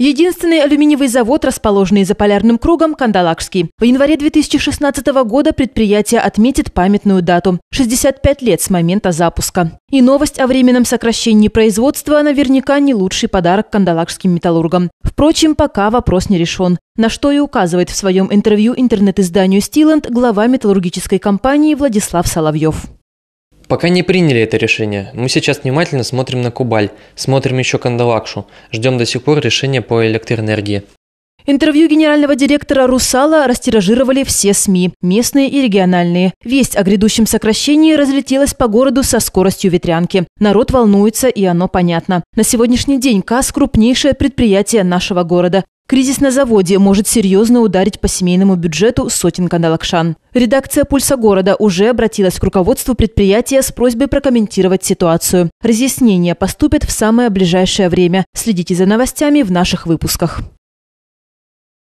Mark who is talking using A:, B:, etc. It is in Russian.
A: Единственный алюминиевый завод, расположенный за полярным кругом, Кандалакский. В январе 2016 года предприятие отметит памятную дату – 65 лет с момента запуска. И новость о временном сокращении производства наверняка не лучший подарок кандалакским металлургам. Впрочем, пока вопрос не решен. На что и указывает в своем интервью интернет-изданию «Стиланд» глава металлургической компании Владислав Соловьев.
B: Пока не приняли это решение. Мы сейчас внимательно смотрим на Кубаль, смотрим еще Кандалакшу, ждем до сих пор решения по электроэнергии.
A: Интервью генерального директора «Русала» растиражировали все СМИ, местные и региональные. Весть о грядущем сокращении разлетелась по городу со скоростью ветрянки. Народ волнуется, и оно понятно. На сегодняшний день КАС – крупнейшее предприятие нашего города. Кризис на заводе может серьезно ударить по семейному бюджету сотен Кандалакшан. Редакция «Пульса города» уже обратилась к руководству предприятия с просьбой прокомментировать ситуацию. Разъяснения поступят в самое ближайшее время. Следите за новостями в наших выпусках.